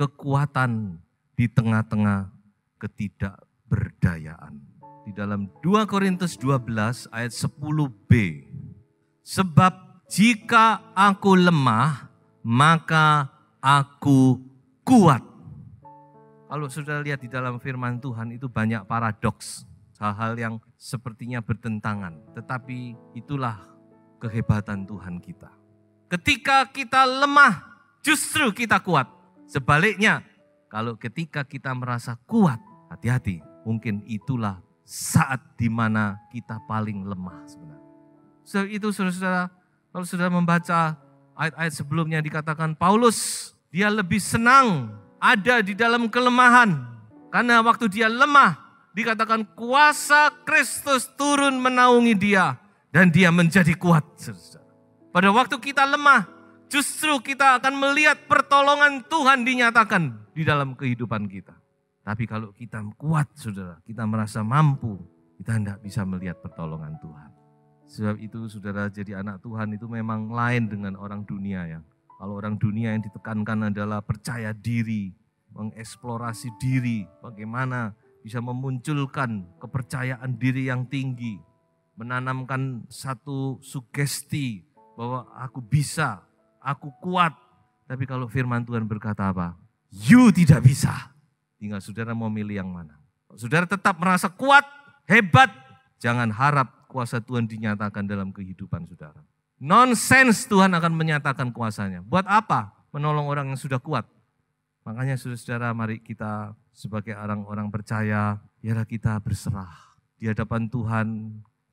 kekuatan di tengah-tengah ketidakberdayaan. Di dalam 2 Korintus 12 ayat 10b. Sebab jika aku lemah, maka aku kuat. Kalau sudah lihat di dalam firman Tuhan itu banyak paradoks. Hal-hal yang sepertinya bertentangan. Tetapi itulah kehebatan Tuhan kita. Ketika kita lemah, justru kita kuat. Sebaliknya, kalau ketika kita merasa kuat, hati-hati, mungkin itulah saat dimana kita paling lemah sebenarnya. So, itu saudara-saudara, kalau saudara membaca ayat-ayat sebelumnya dikatakan Paulus, dia lebih senang ada di dalam kelemahan. Karena waktu dia lemah, dikatakan kuasa Kristus turun menaungi dia. Dan dia menjadi kuat. Pada waktu kita lemah, justru kita akan melihat pertolongan Tuhan dinyatakan di dalam kehidupan kita. Tapi kalau kita kuat saudara, kita merasa mampu, kita tidak bisa melihat pertolongan Tuhan. Sebab itu saudara jadi anak Tuhan itu memang lain dengan orang dunia yang kalau orang dunia yang ditekankan adalah percaya diri, mengeksplorasi diri, bagaimana bisa memunculkan kepercayaan diri yang tinggi, menanamkan satu sugesti bahwa aku bisa, aku kuat. Tapi kalau firman Tuhan berkata apa? You tidak bisa. Tinggal saudara mau milih yang mana. Saudara tetap merasa kuat, hebat. Jangan harap kuasa Tuhan dinyatakan dalam kehidupan saudara. Nonsense, Tuhan akan menyatakan kuasanya. Buat apa? Menolong orang yang sudah kuat. Makanya saudara-saudara mari kita sebagai orang-orang percaya, biarlah kita berserah. Di hadapan Tuhan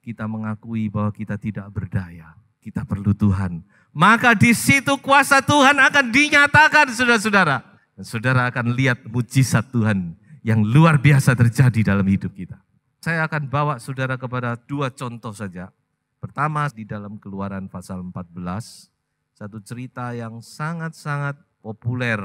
kita mengakui bahwa kita tidak berdaya. Kita perlu Tuhan. Maka di situ kuasa Tuhan akan dinyatakan saudara-saudara. saudara akan lihat mujizat Tuhan yang luar biasa terjadi dalam hidup kita. Saya akan bawa saudara kepada dua contoh saja. Pertama di dalam keluaran pasal 14, satu cerita yang sangat-sangat populer.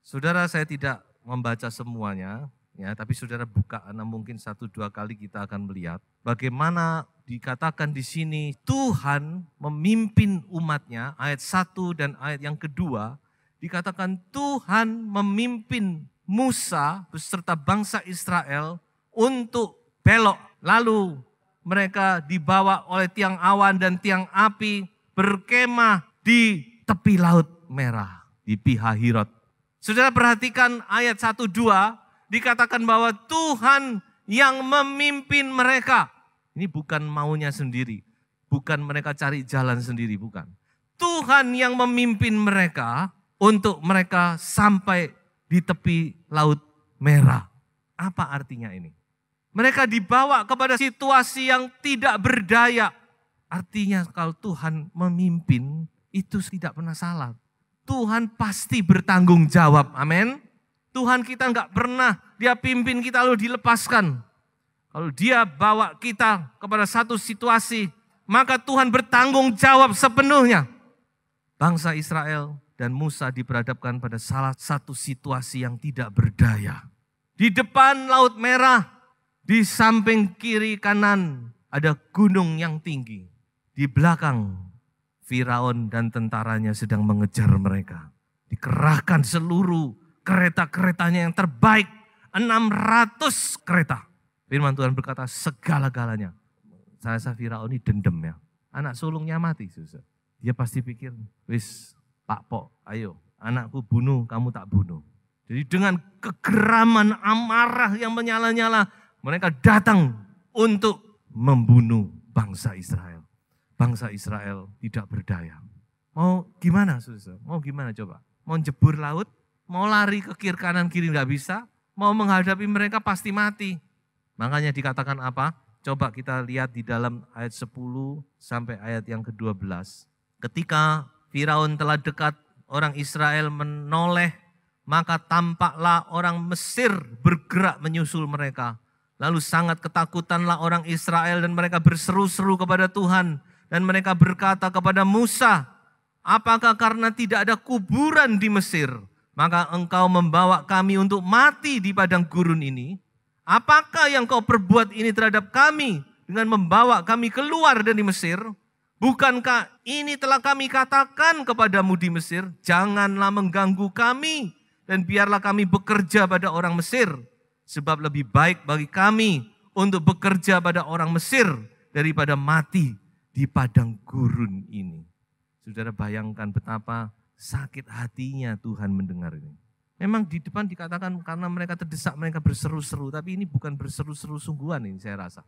Saudara saya tidak membaca semuanya, ya tapi saudara buka karena mungkin satu dua kali kita akan melihat bagaimana dikatakan di sini Tuhan memimpin umatnya ayat satu dan ayat yang kedua dikatakan Tuhan memimpin Musa beserta bangsa Israel untuk belok lalu mereka dibawa oleh tiang awan dan tiang api berkemah di tepi laut merah di pihak Pihahirot. Saudara perhatikan ayat 1 2 dikatakan bahwa Tuhan yang memimpin mereka. Ini bukan maunya sendiri, bukan mereka cari jalan sendiri, bukan. Tuhan yang memimpin mereka untuk mereka sampai di tepi laut merah. Apa artinya ini? Mereka dibawa kepada situasi yang tidak berdaya. Artinya kalau Tuhan memimpin itu tidak pernah salah. Tuhan pasti bertanggung jawab. Amin. Tuhan kita nggak pernah dia pimpin kita lalu dilepaskan. Kalau dia bawa kita kepada satu situasi, maka Tuhan bertanggung jawab sepenuhnya. Bangsa Israel dan Musa diperhadapkan pada salah satu situasi yang tidak berdaya. Di depan Laut Merah, di samping kiri kanan ada gunung yang tinggi. Di belakang Firaun dan tentaranya sedang mengejar mereka. Dikerahkan seluruh kereta-keretanya yang terbaik. 600 kereta. Firman Tuhan berkata segala-galanya. Saya Safira ini dendam ya. Anak sulungnya mati. Susah. Dia pasti pikir, wis Pak Pok, ayo anakku bunuh, kamu tak bunuh. Jadi dengan kegeraman amarah yang menyala-nyala, mereka datang untuk membunuh bangsa Israel. Bangsa Israel tidak berdaya. Mau gimana susah? Mau gimana coba? Mau jebur laut? Mau lari ke kiri kanan kiri nggak bisa, mau menghadapi mereka pasti mati. Makanya dikatakan apa? Coba kita lihat di dalam ayat 10 sampai ayat yang ke-12. Ketika Firaun telah dekat, orang Israel menoleh, maka tampaklah orang Mesir bergerak menyusul mereka. Lalu sangat ketakutanlah orang Israel dan mereka berseru-seru kepada Tuhan. Dan mereka berkata kepada Musa, apakah karena tidak ada kuburan di Mesir? Maka engkau membawa kami untuk mati di padang gurun ini. Apakah yang kau perbuat ini terhadap kami dengan membawa kami keluar dari Mesir? Bukankah ini telah kami katakan kepadamu di Mesir, janganlah mengganggu kami dan biarlah kami bekerja pada orang Mesir, sebab lebih baik bagi kami untuk bekerja pada orang Mesir daripada mati di padang gurun ini. Saudara bayangkan betapa sakit hatinya Tuhan mendengar ini. Memang di depan dikatakan karena mereka terdesak, mereka berseru-seru, tapi ini bukan berseru-seru sungguhan ini saya rasa.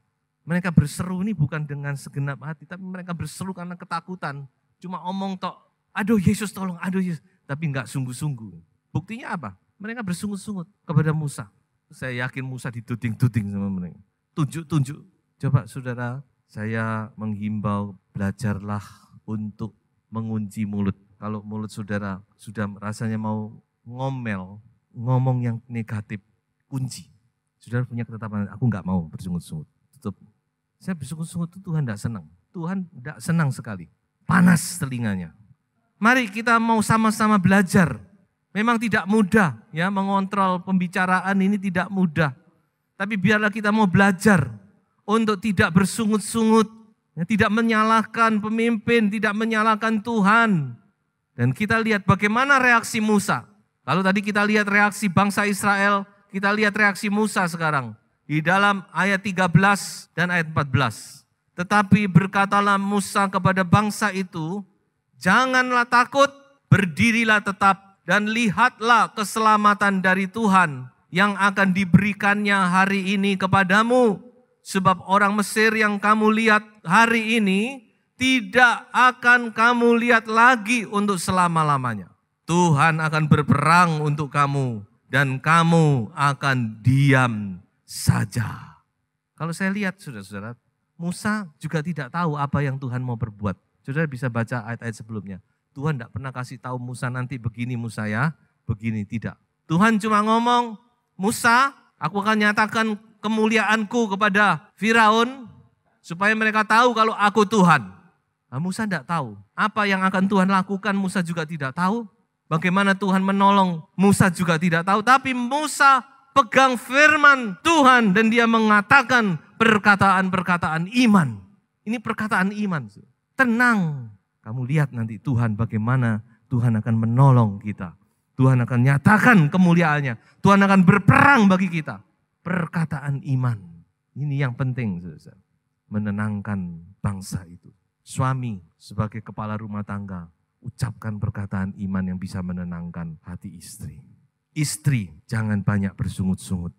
Mereka berseru ini bukan dengan segenap hati, tapi mereka berseru karena ketakutan. Cuma omong tok, aduh Yesus tolong, aduh Yesus. Tapi enggak sungguh-sungguh. Buktinya apa? Mereka bersungut-sungut kepada Musa. Saya yakin Musa dituding-tuding sama mereka. Tunjuk-tunjuk. Coba saudara, saya menghimbau belajarlah untuk mengunci mulut kalau mulut saudara sudah rasanya mau ngomel, ngomong yang negatif, kunci. Saudara punya ketetapan, aku nggak mau bersungut-sungut, tutup. Saya bersungut-sungut itu Tuhan tidak senang. Tuhan tidak senang sekali. Panas telinganya. Mari kita mau sama-sama belajar. Memang tidak mudah ya mengontrol pembicaraan ini tidak mudah. Tapi biarlah kita mau belajar untuk tidak bersungut-sungut, ya, tidak menyalahkan pemimpin, tidak menyalahkan Tuhan, dan kita lihat bagaimana reaksi Musa. Lalu tadi kita lihat reaksi bangsa Israel, kita lihat reaksi Musa sekarang. Di dalam ayat 13 dan ayat 14. Tetapi berkatalah Musa kepada bangsa itu, janganlah takut, berdirilah tetap dan lihatlah keselamatan dari Tuhan yang akan diberikannya hari ini kepadamu. Sebab orang Mesir yang kamu lihat hari ini tidak akan kamu lihat lagi untuk selama-lamanya. Tuhan akan berperang untuk kamu dan kamu akan diam saja. Kalau saya lihat saudara-saudara, Musa juga tidak tahu apa yang Tuhan mau berbuat. Saudara bisa baca ayat-ayat sebelumnya. Tuhan tidak pernah kasih tahu Musa nanti begini Musa ya, begini tidak. Tuhan cuma ngomong, Musa, aku akan nyatakan kemuliaanku kepada Firaun supaya mereka tahu kalau aku Tuhan. Nah, Musa tidak tahu apa yang akan Tuhan lakukan. Musa juga tidak tahu bagaimana Tuhan menolong. Musa juga tidak tahu, tapi Musa pegang firman Tuhan dan dia mengatakan perkataan-perkataan iman. Ini perkataan iman. Tenang, kamu lihat nanti Tuhan bagaimana Tuhan akan menolong kita. Tuhan akan nyatakan kemuliaannya. Tuhan akan berperang bagi kita. Perkataan iman. Ini yang penting, Menenangkan bangsa itu. Suami sebagai kepala rumah tangga, ucapkan perkataan iman yang bisa menenangkan hati istri. Istri, jangan banyak bersungut-sungut.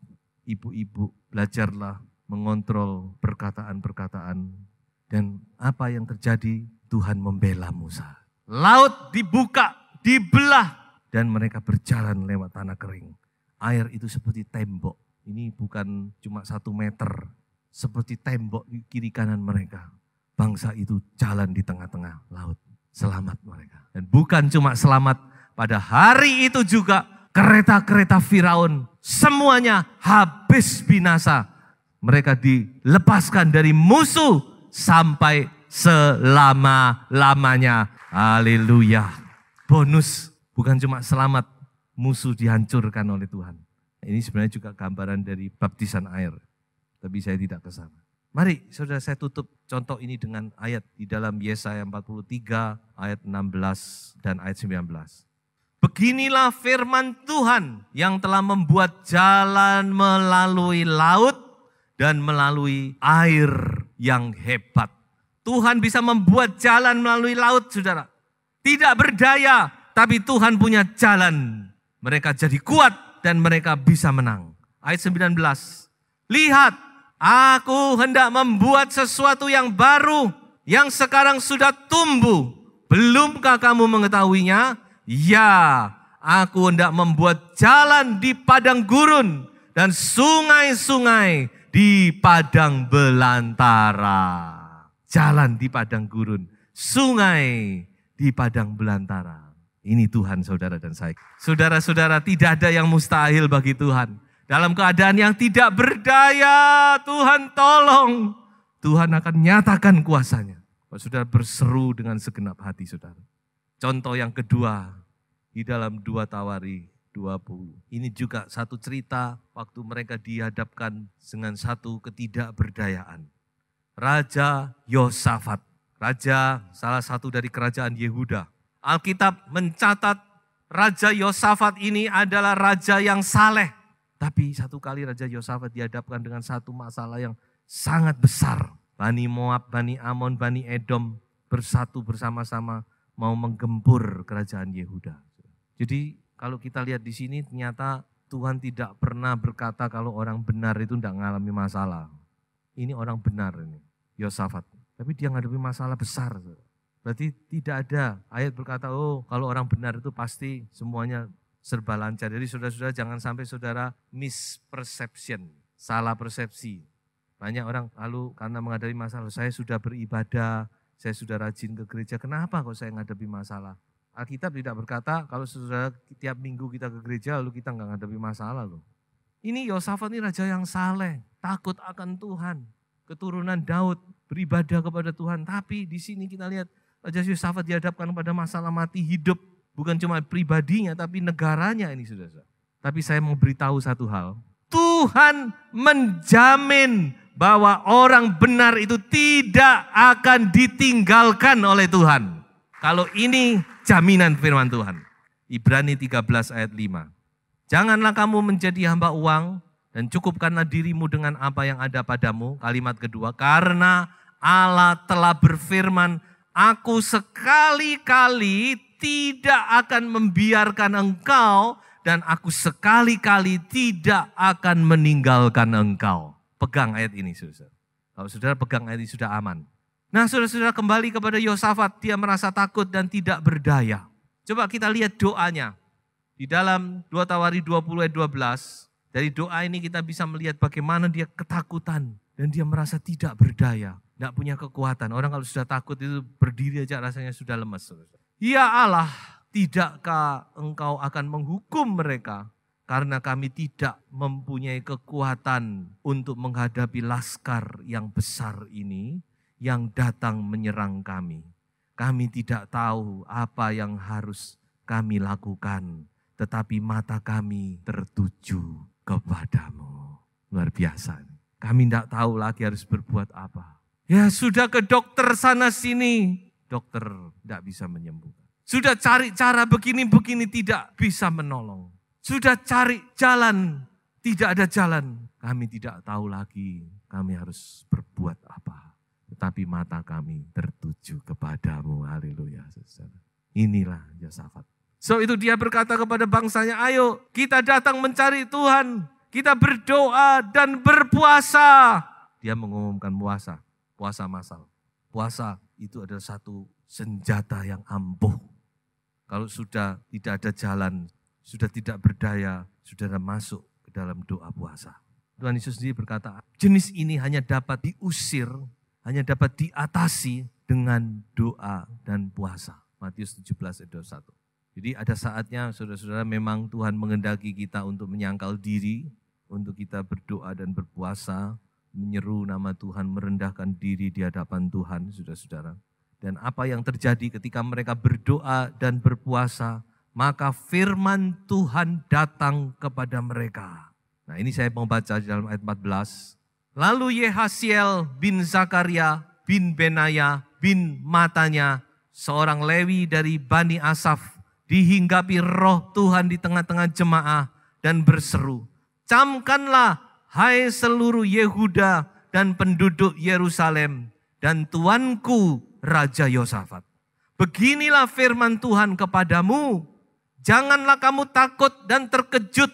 Ibu-ibu, belajarlah mengontrol perkataan-perkataan. Dan apa yang terjadi, Tuhan membela Musa. Laut dibuka, dibelah. Dan mereka berjalan lewat tanah kering. Air itu seperti tembok. Ini bukan cuma satu meter. Seperti tembok di kiri kanan mereka bangsa itu jalan di tengah-tengah laut. Selamat mereka. Dan bukan cuma selamat, pada hari itu juga kereta-kereta Firaun semuanya habis binasa. Mereka dilepaskan dari musuh sampai selama-lamanya. Haleluya. Bonus bukan cuma selamat, musuh dihancurkan oleh Tuhan. Ini sebenarnya juga gambaran dari baptisan air. Tapi saya tidak kesana. Mari saudara saya tutup contoh ini dengan ayat di dalam Yesaya 43 ayat 16 dan ayat 19. Beginilah firman Tuhan yang telah membuat jalan melalui laut dan melalui air yang hebat. Tuhan bisa membuat jalan melalui laut, saudara. Tidak berdaya, tapi Tuhan punya jalan. Mereka jadi kuat dan mereka bisa menang. Ayat 19. Lihat, Aku hendak membuat sesuatu yang baru yang sekarang sudah tumbuh. Belumkah kamu mengetahuinya? Ya, aku hendak membuat jalan di padang gurun dan sungai-sungai di padang belantara. Jalan di padang gurun, sungai di padang belantara. Ini Tuhan saudara dan saya. Saudara-saudara tidak ada yang mustahil bagi Tuhan. Dalam keadaan yang tidak berdaya, Tuhan tolong. Tuhan akan nyatakan kuasanya. saudara berseru dengan segenap hati saudara. Contoh yang kedua, di dalam dua tawari 20. Ini juga satu cerita waktu mereka dihadapkan dengan satu ketidakberdayaan. Raja Yosafat, raja salah satu dari kerajaan Yehuda. Alkitab mencatat Raja Yosafat ini adalah raja yang saleh, tapi satu kali Raja Yosafat dihadapkan dengan satu masalah yang sangat besar. Bani Moab, Bani Amon, Bani Edom bersatu bersama-sama mau menggempur kerajaan Yehuda. Jadi kalau kita lihat di sini ternyata Tuhan tidak pernah berkata kalau orang benar itu tidak mengalami masalah. Ini orang benar ini, Yosafat. Tapi dia menghadapi masalah besar. Berarti tidak ada ayat berkata, oh kalau orang benar itu pasti semuanya serba lancar. Jadi saudara-saudara jangan sampai saudara misperception, salah persepsi. Banyak orang lalu karena menghadapi masalah, saya sudah beribadah, saya sudah rajin ke gereja, kenapa kok saya menghadapi masalah? Alkitab tidak berkata kalau saudara tiap minggu kita ke gereja lalu kita nggak menghadapi masalah loh. Ini Yosafat ini raja yang saleh, takut akan Tuhan, keturunan Daud, beribadah kepada Tuhan. Tapi di sini kita lihat Raja Yosafat dihadapkan pada masalah mati hidup Bukan cuma pribadinya tapi negaranya ini saudara. Tapi saya mau beritahu satu hal. Tuhan menjamin bahwa orang benar itu tidak akan ditinggalkan oleh Tuhan. Kalau ini jaminan firman Tuhan. Ibrani 13 ayat 5. Janganlah kamu menjadi hamba uang dan cukupkanlah dirimu dengan apa yang ada padamu. Kalimat kedua, karena Allah telah berfirman, aku sekali-kali tidak akan membiarkan engkau dan aku sekali-kali tidak akan meninggalkan engkau. Pegang ayat ini, saudara. Kalau saudara pegang ayat ini sudah aman. Nah, saudara-saudara kembali kepada Yosafat, dia merasa takut dan tidak berdaya. Coba kita lihat doanya. Di dalam 2 Tawari 20 ayat 12, dari doa ini kita bisa melihat bagaimana dia ketakutan dan dia merasa tidak berdaya, tidak punya kekuatan. Orang kalau sudah takut itu berdiri aja rasanya sudah lemes. Saudara. Ya Allah, tidakkah engkau akan menghukum mereka? Karena kami tidak mempunyai kekuatan untuk menghadapi laskar yang besar ini yang datang menyerang kami. Kami tidak tahu apa yang harus kami lakukan, tetapi mata kami tertuju kepadamu. Luar biasa. Kami tidak tahu lagi harus berbuat apa. Ya sudah ke dokter sana sini, dokter tidak bisa menyembuhkan. Sudah cari cara begini-begini tidak bisa menolong. Sudah cari jalan, tidak ada jalan. Kami tidak tahu lagi kami harus berbuat apa. Tetapi mata kami tertuju kepadamu. Haleluya. Inilah Yosafat. So itu dia berkata kepada bangsanya, ayo kita datang mencari Tuhan. Kita berdoa dan berpuasa. Dia mengumumkan puasa. Puasa masal. Puasa itu adalah satu senjata yang ampuh. Kalau sudah tidak ada jalan, sudah tidak berdaya, sudah masuk ke dalam doa puasa. Tuhan Yesus sendiri berkata, jenis ini hanya dapat diusir, hanya dapat diatasi dengan doa dan puasa. Matius 17 ayat 21. Jadi ada saatnya saudara-saudara memang Tuhan mengendaki kita untuk menyangkal diri, untuk kita berdoa dan berpuasa, menyeru nama Tuhan, merendahkan diri di hadapan Tuhan, saudara-saudara. Dan apa yang terjadi ketika mereka berdoa dan berpuasa, maka firman Tuhan datang kepada mereka. Nah ini saya mau baca di dalam ayat 14. Lalu Yehasiel bin Zakaria bin Benaya bin Matanya, seorang Lewi dari Bani Asaf, dihinggapi roh Tuhan di tengah-tengah jemaah dan berseru, Camkanlah Hai seluruh Yehuda dan penduduk Yerusalem dan tuanku Raja Yosafat. Beginilah firman Tuhan kepadamu. Janganlah kamu takut dan terkejut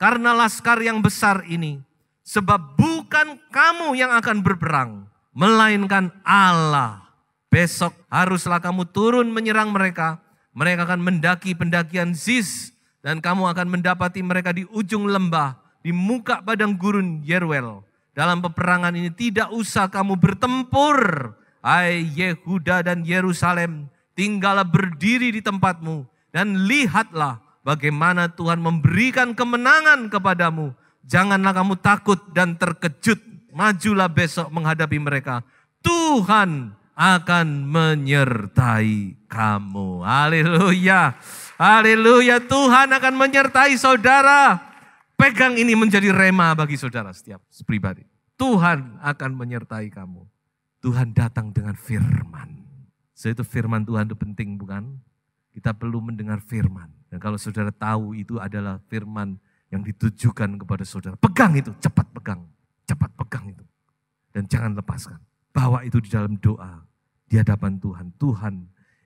karena laskar yang besar ini. Sebab bukan kamu yang akan berperang, melainkan Allah. Besok haruslah kamu turun menyerang mereka. Mereka akan mendaki pendakian Zis dan kamu akan mendapati mereka di ujung lembah di muka padang gurun Yeruel. Dalam peperangan ini tidak usah kamu bertempur. Hai Yehuda dan Yerusalem, tinggallah berdiri di tempatmu dan lihatlah bagaimana Tuhan memberikan kemenangan kepadamu. Janganlah kamu takut dan terkejut. Majulah besok menghadapi mereka. Tuhan akan menyertai kamu. Haleluya. Haleluya. Tuhan akan menyertai saudara. Pegang ini menjadi rema bagi saudara setiap pribadi. Tuhan akan menyertai kamu. Tuhan datang dengan firman. Jadi itu firman Tuhan itu penting bukan? Kita perlu mendengar firman. Dan kalau saudara tahu itu adalah firman yang ditujukan kepada saudara. Pegang itu, cepat pegang. Cepat pegang itu. Dan jangan lepaskan. Bawa itu di dalam doa. Di hadapan Tuhan. Tuhan,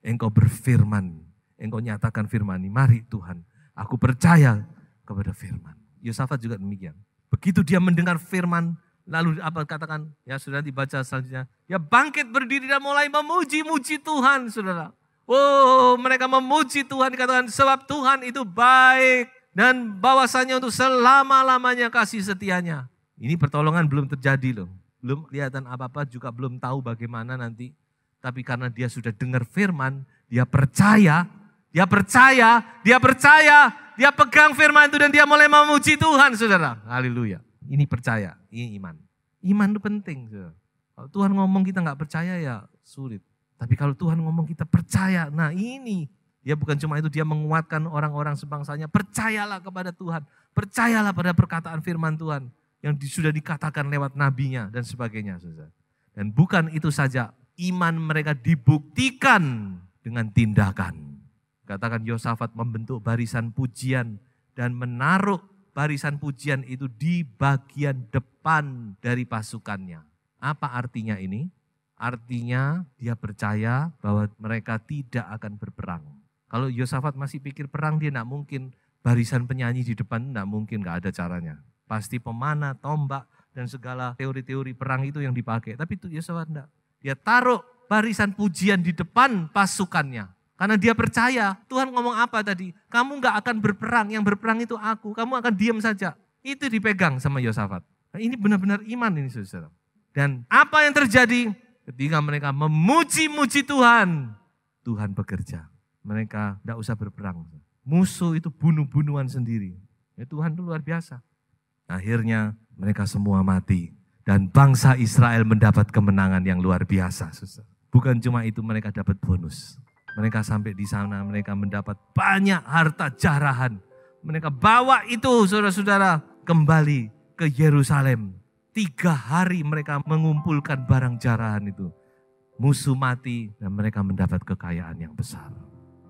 engkau berfirman. Engkau nyatakan firman ini. Mari Tuhan, aku percaya kepada firman. Yosafat juga demikian. Begitu dia mendengar firman, lalu apa katakan, ya sudah dibaca selanjutnya, ya bangkit berdiri dan mulai memuji-muji Tuhan, saudara. Oh, mereka memuji Tuhan dikatakan sebab Tuhan itu baik dan bahwasanya untuk selama-lamanya kasih setianya. Ini pertolongan belum terjadi loh. Belum kelihatan apa-apa juga belum tahu bagaimana nanti. Tapi karena dia sudah dengar firman, dia percaya, dia percaya, dia percaya, dia pegang firman itu dan dia mulai memuji Tuhan, saudara. Haleluya. Ini percaya, ini iman. Iman itu penting, saudara. Kalau Tuhan ngomong kita nggak percaya ya sulit. Tapi kalau Tuhan ngomong kita percaya, nah ini. Dia ya bukan cuma itu, dia menguatkan orang-orang sebangsanya. Percayalah kepada Tuhan, percayalah pada perkataan firman Tuhan yang sudah dikatakan lewat nabinya dan sebagainya. Saudara. Dan bukan itu saja, iman mereka dibuktikan dengan tindakan. Katakan Yosafat membentuk barisan pujian dan menaruh barisan pujian itu di bagian depan dari pasukannya. Apa artinya ini? Artinya dia percaya bahwa mereka tidak akan berperang. Kalau Yosafat masih pikir perang dia tidak mungkin barisan penyanyi di depan tidak mungkin nggak ada caranya. Pasti pemana, tombak dan segala teori-teori perang itu yang dipakai. Tapi itu Yosafat tidak. Dia taruh barisan pujian di depan pasukannya. Karena dia percaya, Tuhan ngomong apa tadi? Kamu gak akan berperang, yang berperang itu aku. Kamu akan diam saja. Itu dipegang sama Yosafat. Nah, ini benar-benar iman ini saudara. Dan apa yang terjadi ketika mereka memuji-muji Tuhan? Tuhan bekerja. Mereka gak usah berperang. Musuh itu bunuh-bunuhan sendiri. Ya, Tuhan itu luar biasa. Akhirnya mereka semua mati. Dan bangsa Israel mendapat kemenangan yang luar biasa. Susah. Bukan cuma itu mereka dapat bonus mereka sampai di sana, mereka mendapat banyak harta jarahan. Mereka bawa itu saudara-saudara kembali ke Yerusalem. Tiga hari mereka mengumpulkan barang jarahan itu. Musuh mati dan mereka mendapat kekayaan yang besar.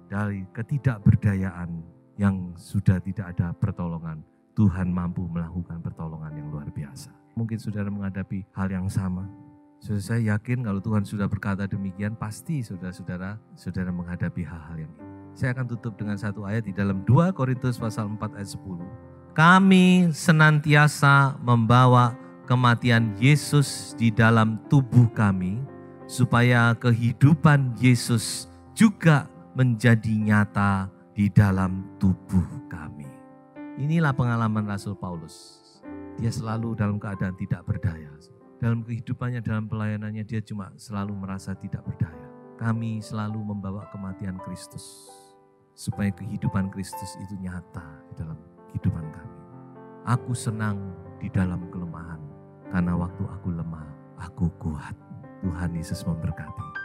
Dari ketidakberdayaan yang sudah tidak ada pertolongan, Tuhan mampu melakukan pertolongan yang luar biasa. Mungkin saudara menghadapi hal yang sama, Saudara saya yakin kalau Tuhan sudah berkata demikian, pasti saudara-saudara saudara menghadapi hal-hal yang ini. Saya akan tutup dengan satu ayat di dalam 2 Korintus pasal 4 ayat 10. Kami senantiasa membawa kematian Yesus di dalam tubuh kami, supaya kehidupan Yesus juga menjadi nyata di dalam tubuh kami. Inilah pengalaman Rasul Paulus. Dia selalu dalam keadaan tidak berdaya dalam kehidupannya, dalam pelayanannya, dia cuma selalu merasa tidak berdaya. Kami selalu membawa kematian Kristus, supaya kehidupan Kristus itu nyata di dalam kehidupan kami. Aku senang di dalam kelemahan, karena waktu aku lemah, aku kuat. Tuhan Yesus memberkati.